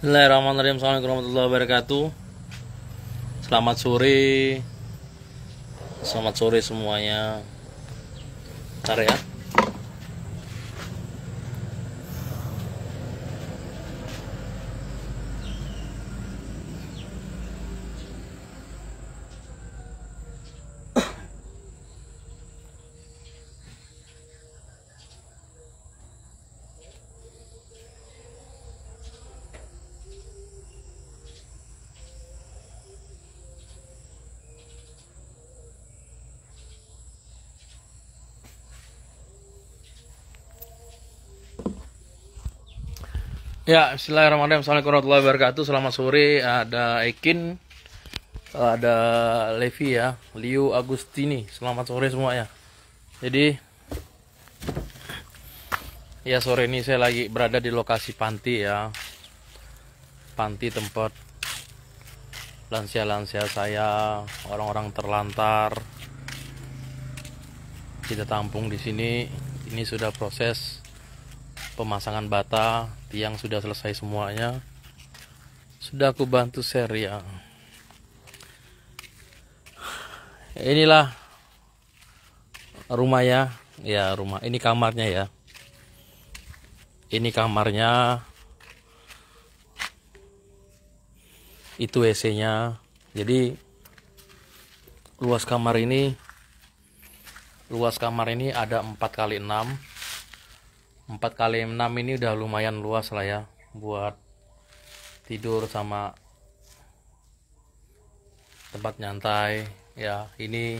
Bismillahirrahmanirrahim Assalamualaikum warahmatullahi wabarakatuh Selamat sore Selamat sore semuanya Ntar ya Ya, Bismillahirrahmanirrahim. Assalamualaikum warahmatullahi wabarakatuh. Selamat sore. Ada Ekin, ada Levi ya, Liu Agustini. Selamat sore semua ya. Jadi, ya sore ini saya lagi berada di lokasi panti ya. Panti tempat lansia-lansia saya, orang-orang terlantar. Kita tampung di sini. Ini sudah proses pemasangan bata tiang sudah selesai semuanya sudah aku bantu share ya inilah rumah ya ya rumah ini kamarnya ya ini kamarnya itu WC nya jadi luas kamar ini luas kamar ini ada 4 kali 6 4 kali 6 ini udah lumayan luas lah ya buat tidur sama tempat nyantai ya ini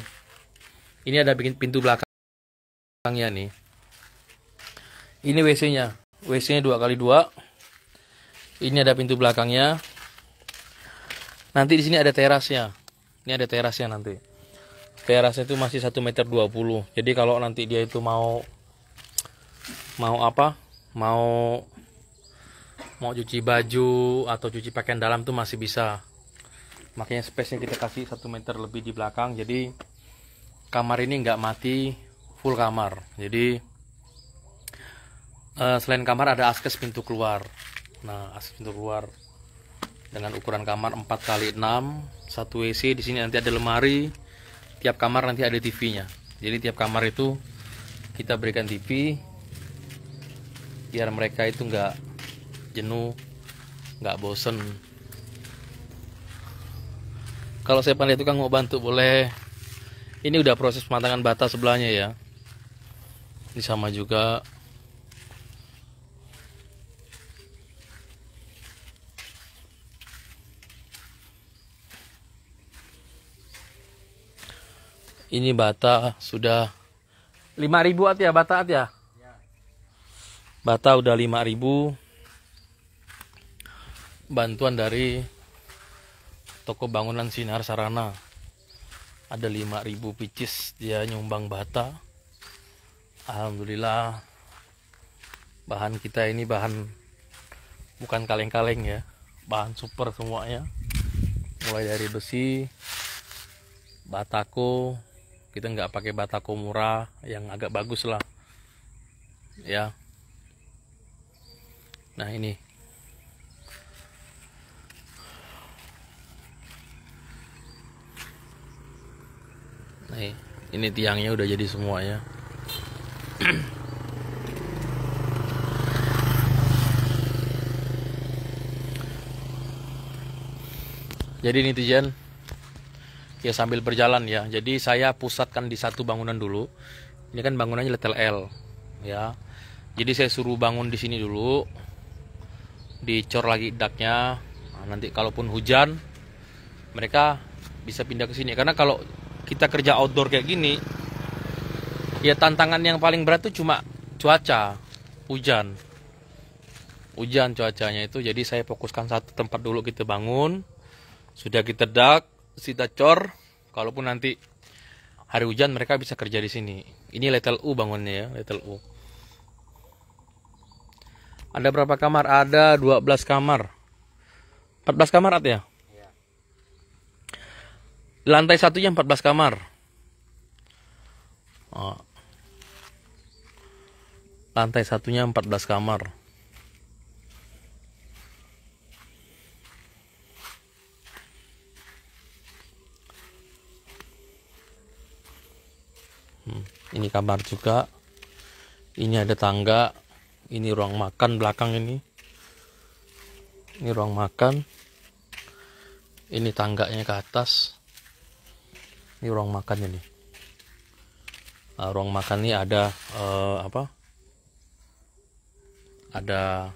ini ada bikin pintu belakangnya nih ini WC nya WC nya 2 kali 2 ini ada pintu belakangnya nanti di sini ada terasnya ini ada terasnya nanti terasnya itu masih 1 meter 20 jadi kalau nanti dia itu mau mau apa mau mau cuci baju atau cuci pakaian dalam tuh masih bisa makanya space-nya kita kasih satu meter lebih di belakang jadi kamar ini nggak mati full kamar jadi uh, selain kamar ada askes pintu keluar nah askes pintu keluar dengan ukuran kamar 4 kali 6 satu WC di sini nanti ada lemari tiap kamar nanti ada TV-nya jadi tiap kamar itu kita berikan TV biar mereka itu nggak jenuh nggak bosen kalau saya pandai tukang mau bantu boleh ini udah proses pematangan bata sebelahnya ya ini sama juga ini bata sudah 5000 at ya bata at ya bata udah 5000 bantuan dari toko bangunan sinar sarana ada 5000 picis dia nyumbang bata Alhamdulillah bahan kita ini bahan bukan kaleng-kaleng ya bahan super semuanya mulai dari besi batako kita nggak pakai batako murah yang agak bagus lah ya nah ini nah ini tiangnya udah jadi semuanya Jadi netizen, ya sambil berjalan ya. Jadi saya pusatkan di satu bangunan dulu. Ini kan bangunannya letel L, ya. Jadi saya suruh bangun di sini dulu dicor lagi daknya nah, nanti kalaupun hujan mereka bisa pindah ke sini karena kalau kita kerja outdoor kayak gini ya tantangan yang paling berat itu cuma cuaca hujan hujan cuacanya itu jadi saya fokuskan satu tempat dulu kita bangun sudah kita dak kita cor kalaupun nanti hari hujan mereka bisa kerja di sini ini level U bangunnya ya level U ada berapa kamar? Ada 12 kamar. 14 kamar artinya? Ya. Lantai satunya 14 kamar. Oh. Lantai satunya 14 kamar. Hmm, ini kamar juga. Ini ada tangga ini ruang makan belakang ini ini ruang makan ini tangganya ke atas ini ruang makannya nih nah, ruang makan ini ada uh, apa ada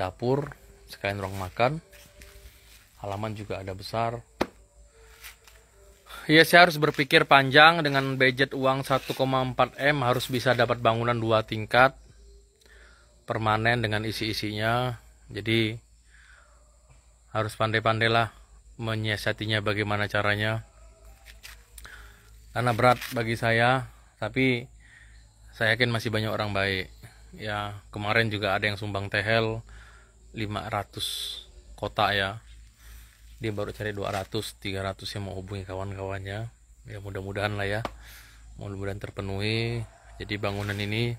dapur sekalian ruang makan halaman juga ada besar ya saya harus berpikir panjang dengan budget uang 1,4 M harus bisa dapat bangunan dua tingkat permanen dengan isi-isinya jadi harus pandai-pandailah menyiasatinya bagaimana caranya karena berat bagi saya tapi saya yakin masih banyak orang baik ya kemarin juga ada yang sumbang tehel 500 kota ya dia baru cari 200 300 yang mau hubungi kawan-kawannya ya mudah-mudahan lah ya mudah-mudahan terpenuhi jadi bangunan ini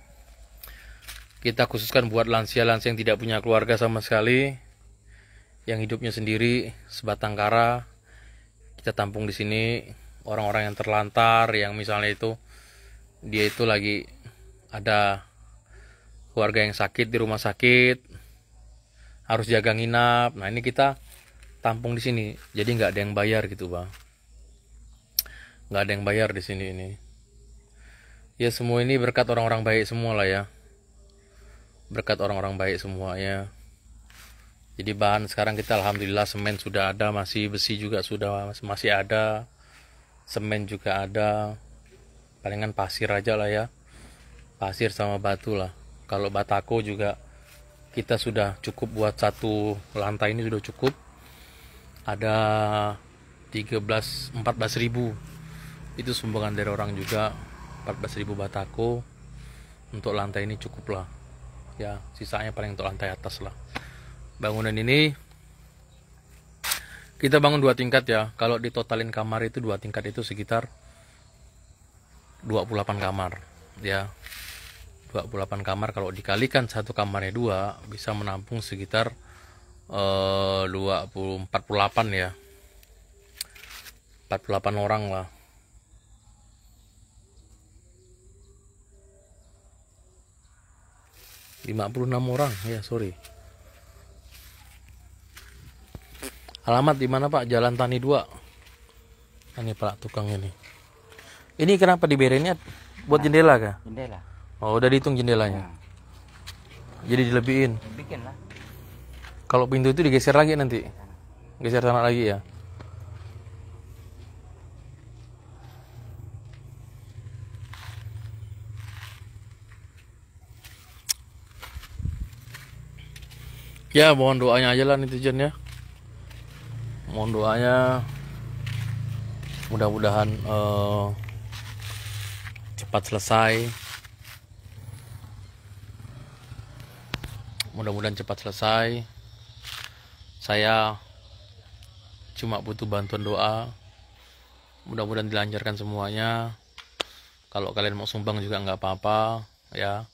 kita khususkan buat lansia-lansia yang tidak punya keluarga sama sekali, yang hidupnya sendiri, sebatang kara. Kita tampung di sini orang-orang yang terlantar, yang misalnya itu dia itu lagi ada keluarga yang sakit di rumah sakit, harus jaga nginap. Nah ini kita tampung di sini, jadi nggak ada yang bayar gitu bang. Nggak ada yang bayar di sini ini. Ya semua ini berkat orang-orang baik semua lah ya berkat orang-orang baik semuanya jadi bahan sekarang kita alhamdulillah semen sudah ada masih besi juga sudah masih ada semen juga ada palingan pasir aja lah ya pasir sama batu lah kalau batako juga kita sudah cukup buat satu lantai ini sudah cukup ada 13 14 ribu itu sumbangan dari orang juga 14 ribu batako untuk lantai ini cukup lah ya sisanya paling untuk lantai atas lah bangunan ini kita bangun dua tingkat ya kalau ditotalin kamar itu dua tingkat itu sekitar 28 kamar ya 28 kamar kalau dikalikan satu kamarnya dua bisa menampung sekitar eh, 20, 48 ya 48 orang lah 56 orang ya sorry alamat di mana Pak Jalan Tani 2 nah, ini Pak tukang ini ini kenapa ini buat nah, jendela kah jendela oh udah dihitung jendelanya ya. jadi dilebihin Bikin lah. kalau pintu itu digeser lagi nanti geser sana lagi ya ya mohon doanya aja lah netizen ya mohon doanya mudah-mudahan uh, cepat selesai mudah-mudahan cepat selesai saya cuma butuh bantuan doa mudah-mudahan dilancarkan semuanya kalau kalian mau sumbang juga nggak apa-apa ya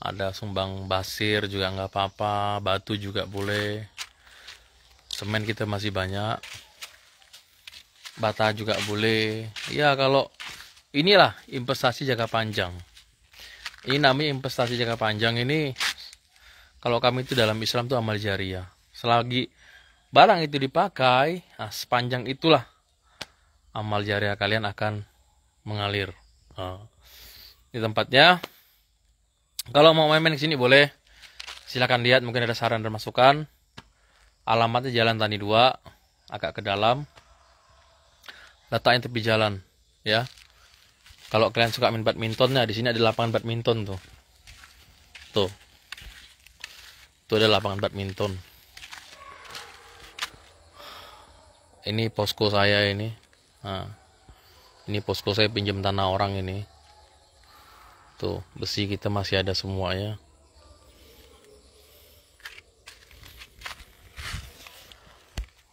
ada sumbang basir juga nggak apa-apa batu juga boleh semen kita masih banyak bata juga boleh ya kalau inilah investasi jangka panjang ini namanya investasi jangka panjang ini kalau kami itu dalam Islam itu amal jariah selagi barang itu dipakai nah sepanjang itulah amal jariah kalian akan mengalir nah, di tempatnya kalau mau main-main ke sini boleh silahkan lihat mungkin ada saran dan masukan alamatnya Jalan Tani 2 agak ke dalam letaknya tepi jalan ya kalau kalian suka main badminton ya, di sini ada lapangan badminton tuh tuh tuh ada lapangan badminton ini posko saya ini nah, ini posko saya pinjam tanah orang ini Tuh, gitu. besi kita masih ada semuanya.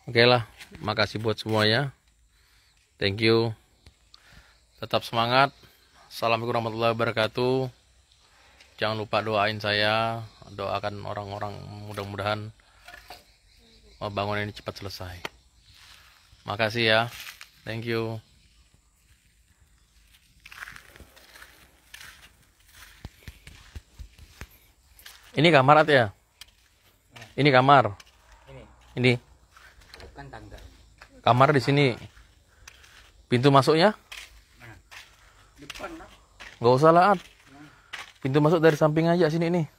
Oke lah, makasih buat semuanya. Thank you. Tetap semangat. Assalamualaikum warahmatullahi wabarakatuh. Jangan lupa doain saya, doakan orang-orang mudah-mudahan bangunan ini cepat selesai. Makasih ya. Thank you. Ini kamar at ya? Ini kamar. Ini. Kamar di sini. Pintu masuknya? Depan Gak usah lah at. Pintu masuk dari samping aja sini nih.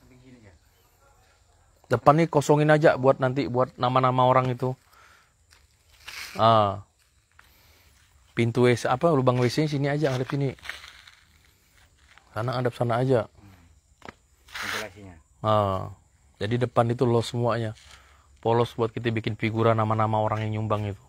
Depan nih kosongin aja buat nanti buat nama-nama orang itu. Ah. Pintu WC apa lubang WC sini aja ngadep sini. Sana ngadep sana aja. Nah, jadi depan itu loh semuanya. Polos buat kita bikin figura nama-nama orang yang nyumbang itu.